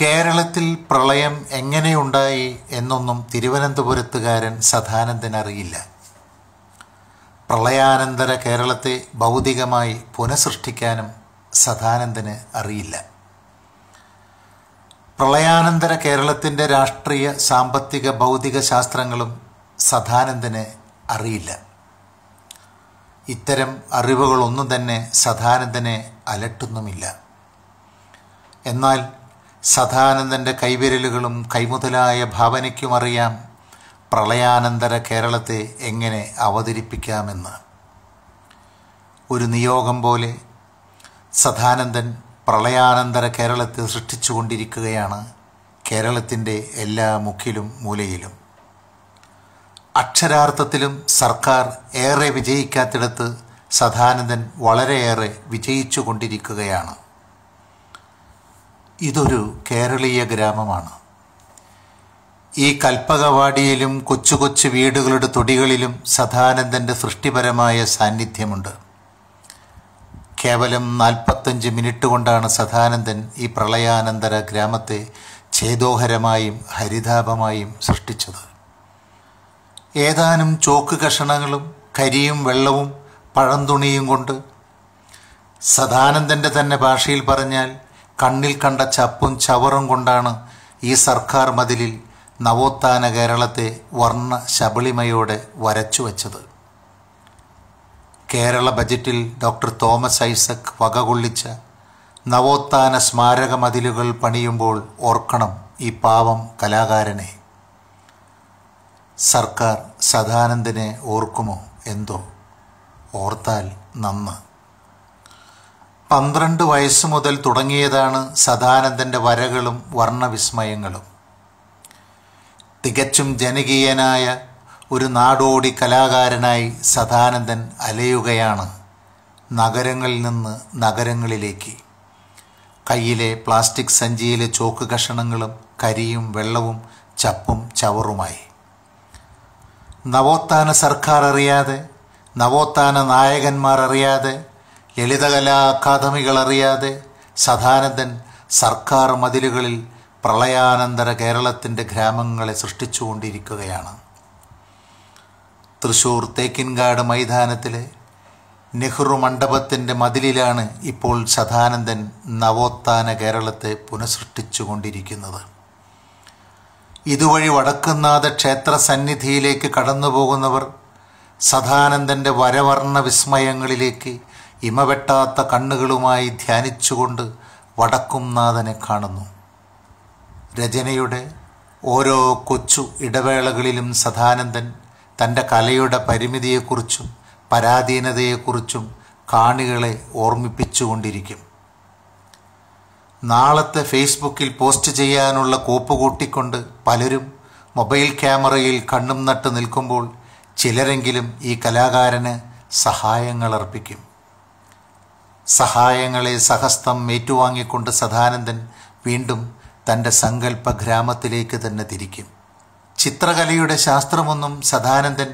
കേരളത്തിൽ പ്രളയം എങ്ങനെയുണ്ടായി എന്നൊന്നും തിരുവനന്തപുരത്തുകാരൻ സദാനന്ദനറിയില്ല പ്രളയാനന്തര കേരളത്തെ ഭൗതികമായി പുനഃസൃഷ്ടിക്കാനും സദാനന്ദന് അറിയില്ല പ്രളയാനന്തര കേരളത്തിൻ്റെ രാഷ്ട്രീയ സാമ്പത്തിക ഭൗതിക ശാസ്ത്രങ്ങളും സദാനന്ദന് അറിയില്ല ഇത്തരം അറിവുകളൊന്നും തന്നെ സദാനന്ദനെ അലട്ടുന്നുമില്ല എന്നാൽ സദാനന്ദൻ്റെ കൈവിരലുകളും കൈമുതലായ ഭാവനയ്ക്കുമറിയാം പ്രളയാനന്തര കേരളത്തെ എങ്ങനെ അവതരിപ്പിക്കാമെന്ന് ഒരു നിയോഗം പോലെ സദാനന്ദൻ പ്രളയാനന്തര കേരളത്തെ സൃഷ്ടിച്ചുകൊണ്ടിരിക്കുകയാണ് കേരളത്തിൻ്റെ എല്ലാ മുക്കിലും മൂലയിലും അക്ഷരാർത്ഥത്തിലും സർക്കാർ ഏറെ വിജയിക്കാത്തിടത്ത് സദാനന്ദൻ വളരെയേറെ വിജയിച്ചു കൊണ്ടിരിക്കുകയാണ് ഇതൊരു കേരളീയ ഗ്രാമമാണ് ഈ കൽപ്പകവാടിയിലും കൊച്ചു കൊച്ചു വീടുകളുടെ തൊടികളിലും സദാനന്ദൻ്റെ സൃഷ്ടിപരമായ സാന്നിധ്യമുണ്ട് കേവലം നാൽപ്പത്തഞ്ച് മിനിറ്റ് കൊണ്ടാണ് സദാനന്ദൻ ഈ പ്രളയാനന്തര ഗ്രാമത്തെ ഛേദോഹരമായും ഹരിതാപമായും സൃഷ്ടിച്ചത് ഏതാനും ചോക്ക് കഷണങ്ങളും കരിയും വെള്ളവും പഴം തുണിയും കൊണ്ട് സദാനന്ദൻ്റെ തന്നെ ഭാഷയിൽ പറഞ്ഞാൽ കണ്ണിൽ കണ്ട ചപ്പും ചവറും കൊണ്ടാണ് ഈ സർക്കാർ മതിലിൽ നവോത്ഥാന കേരളത്തെ വർണ്ണ ശബളിമയോടെ വരച്ചു വച്ചത് കേരള ബജറ്റിൽ ഡോക്ടർ തോമസ് ഐസക് കൊള്ളിച്ച നവോത്ഥാന സ്മാരക മതിലുകൾ പണിയുമ്പോൾ ഓർക്കണം ഈ പാവം കലാകാരനെ സർക്കാർ സദാനന്ദനെ ഓർക്കുമോ എന്തോ ഓർത്താൽ നന്ന് പന്ത്രണ്ട് വയസ്സ് മുതൽ തുടങ്ങിയതാണ് സദാനന്ദൻ്റെ വരകളും വർണ്ണവിസ്മയങ്ങളും തികച്ചും ജനകീയനായ ഒരു നാടോടി കലാകാരനായി സദാനന്ദൻ അലയുകയാണ് നഗരങ്ങളിൽ നിന്ന് നഗരങ്ങളിലേക്ക് കയ്യിലെ പ്ലാസ്റ്റിക് സഞ്ചിയിലെ ചോക്ക് കഷണങ്ങളും കരിയും വെള്ളവും ചപ്പും ചവറുമായി നവോത്ഥാന സർക്കാർ അറിയാതെ നവോത്ഥാന നായകന്മാർ അറിയാതെ ലളിതകലാ അക്കാദമികൾ അറിയാതെ സദാനന്ദൻ സർക്കാർ മതിലുകളിൽ പ്രളയാനന്തര കേരളത്തിൻ്റെ ഗ്രാമങ്ങളെ സൃഷ്ടിച്ചുകൊണ്ടിരിക്കുകയാണ് തൃശൂർ തേക്കിൻകാട് മൈതാനത്തിലെ നെഹ്റു മണ്ഡപത്തിൻ്റെ മതിലിലാണ് ഇപ്പോൾ സദാനന്ദൻ നവോത്ഥാന കേരളത്തെ പുനഃസൃഷ്ടിച്ചുകൊണ്ടിരിക്കുന്നത് ഇതുവഴി വടക്കുന്നാഥ ക്ഷേത്ര സന്നിധിയിലേക്ക് കടന്നുപോകുന്നവർ സദാനന്ദൻ്റെ വരവർണ്ണ വിസ്മയങ്ങളിലേക്ക് ഇമവെട്ടാത്ത കണ്ണുകളുമായി ധ്യാനിച്ചുകൊണ്ട് വടക്കും നാഥനെ കാണുന്നു രചനയുടെ ഓരോ കൊച്ചു ഇടവേളകളിലും സദാനന്ദൻ തൻ്റെ കലയുടെ പരിമിതിയെക്കുറിച്ചും പരാധീനതയെക്കുറിച്ചും കാണികളെ ഓർമ്മിപ്പിച്ചുകൊണ്ടിരിക്കും നാളത്തെ ഫേസ്ബുക്കിൽ പോസ്റ്റ് ചെയ്യാനുള്ള കോപ്പ് കൂട്ടിക്കൊണ്ട് പലരും മൊബൈൽ ക്യാമറയിൽ കണ്ണും നട്ട് നിൽക്കുമ്പോൾ ചിലരെങ്കിലും ഈ കലാകാരന് സഹായങ്ങൾ അർപ്പിക്കും സഹായങ്ങളെ സഹസ്തം ഏറ്റുവാങ്ങിക്കൊണ്ട് സദാനന്ദൻ വീണ്ടും തൻ്റെ സങ്കല്പ ഗ്രാമത്തിലേക്ക് തന്നെ തിരിക്കും ചിത്രകലയുടെ ശാസ്ത്രമൊന്നും സദാനന്ദൻ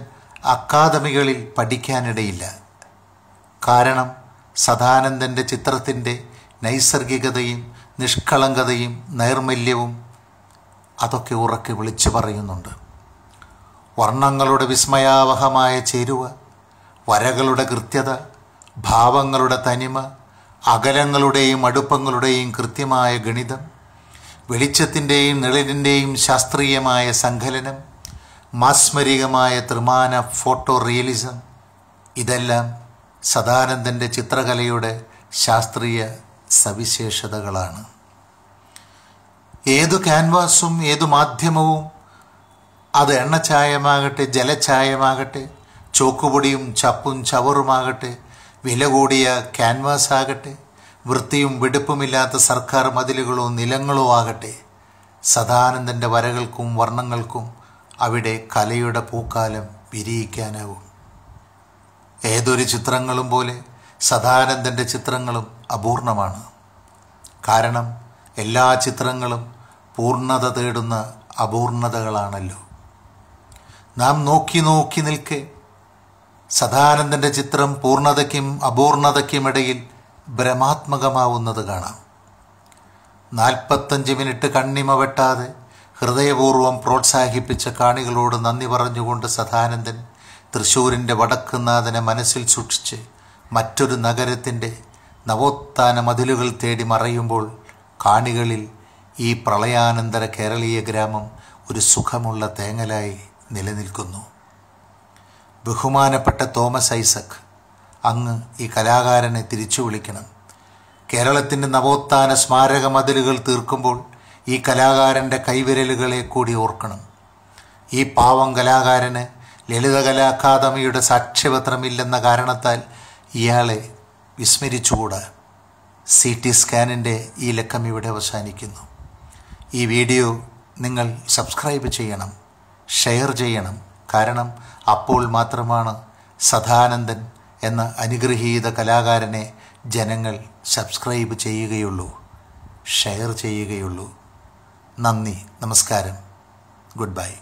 അക്കാദമികളിൽ പഠിക്കാനിടയില്ല കാരണം സദാനന്ദൻ്റെ ചിത്രത്തിൻ്റെ നൈസർഗികതയും നിഷ്കളങ്കതയും നൈർമല്യവും അതൊക്കെ ഉറക്കെ വിളിച്ചു പറയുന്നുണ്ട് വർണ്ണങ്ങളുടെ വിസ്മയാവഹമായ ചേരുവ വരകളുടെ കൃത്യത ഭാവങ്ങളുടെ തനിമ അകലങ്ങളുടെയും അടുപ്പങ്ങളുടെയും കൃത്യമായ ഗണിതം വെളിച്ചത്തിൻ്റെയും നിഴലിൻ്റെയും ശാസ്ത്രീയമായ സങ്കലനം മാസ്മരികമായ ത്രിമാന ഫോട്ടോ റിയലിസം ഇതെല്ലാം സദാനന്ദൻ്റെ ചിത്രകലയുടെ ശാസ്ത്രീയ സവിശേഷതകളാണ് ഏതു ക്യാൻവാസും ഏതു മാധ്യമവും അത് എണ്ണച്ചായമാകട്ടെ ജലച്ചായമാകട്ടെ ചോക്കുപൊടിയും ചപ്പും ചവറുമാകട്ടെ വില കൂടിയ ക്യാൻവാസ് ആകട്ടെ വൃത്തിയും വെടുപ്പുമില്ലാത്ത സർക്കാർ മതിലുകളോ നിലങ്ങളോ ആകട്ടെ സദാനന്ദൻ്റെ വരകൾക്കും വർണ്ണങ്ങൾക്കും അവിടെ കലയുടെ പൂക്കാലം വിരിയിക്കാനാവും ഏതൊരു ചിത്രങ്ങളും പോലെ സദാനന്ദൻ്റെ ചിത്രങ്ങളും അപൂർണമാണ് കാരണം എല്ലാ ചിത്രങ്ങളും പൂർണ്ണത തേടുന്ന അപൂർണതകളാണല്ലോ നാം നോക്കി നോക്കി നിൽക്കേ സദാനന്ദൻ്റെ ചിത്രം പൂർണ്ണതയ്ക്കും ഇടയിൽ ഭ്രമാത്മകമാവുന്നത് കാണാം നാൽപ്പത്തഞ്ച് മിനിറ്റ് കണ്ണിമ വെട്ടാതെ ഹൃദയപൂർവ്വം പ്രോത്സാഹിപ്പിച്ച കാണികളോട് നന്ദി പറഞ്ഞുകൊണ്ട് സദാനന്ദൻ തൃശ്ശൂരിൻ്റെ വടക്കുന്നാഥനെ മനസ്സിൽ സൂക്ഷിച്ച് മറ്റൊരു നഗരത്തിൻ്റെ നവോത്ഥാന മതിലുകൾ തേടി മറയുമ്പോൾ കാണികളിൽ ഈ പ്രളയാനന്തര കേരളീയ ഗ്രാമം ഒരു സുഖമുള്ള തേങ്ങലായി നിലനിൽക്കുന്നു ബഹുമാനപ്പെട്ട തോമസ് ഐസക് അങ്ങ് ഈ കലാകാരനെ തിരിച്ചു വിളിക്കണം കേരളത്തിൻ്റെ നവോത്ഥാന സ്മാരക മതിലുകൾ തീർക്കുമ്പോൾ ഈ കലാകാരൻ്റെ കൈവിരലുകളെ കൂടി ഓർക്കണം ഈ പാവം കലാകാരന് ലളിതകലാ അക്കാദമിയുടെ സാക്ഷ്യപത്രമില്ലെന്ന കാരണത്താൽ ഇയാളെ വിസ്മരിച്ചുകൂടാ സി ടി സ്കാനിൻ്റെ ഈ ലക്കം ഇവിടെ അവസാനിക്കുന്നു ഈ വീഡിയോ നിങ്ങൾ സബ്സ്ക്രൈബ് ചെയ്യണം ഷെയർ ചെയ്യണം കാരണം അപ്പോൾ മാത്രമാണ് സദാനന്ദൻ എന്ന അനുഗ്രഹീത കലാകാരനെ ജനങ്ങൾ സബ്സ്ക്രൈബ് ചെയ്യുകയുള്ളൂ ഷെയർ ചെയ്യുകയുള്ളൂ നന്ദി നമസ്കാരം ഗുഡ് ബൈ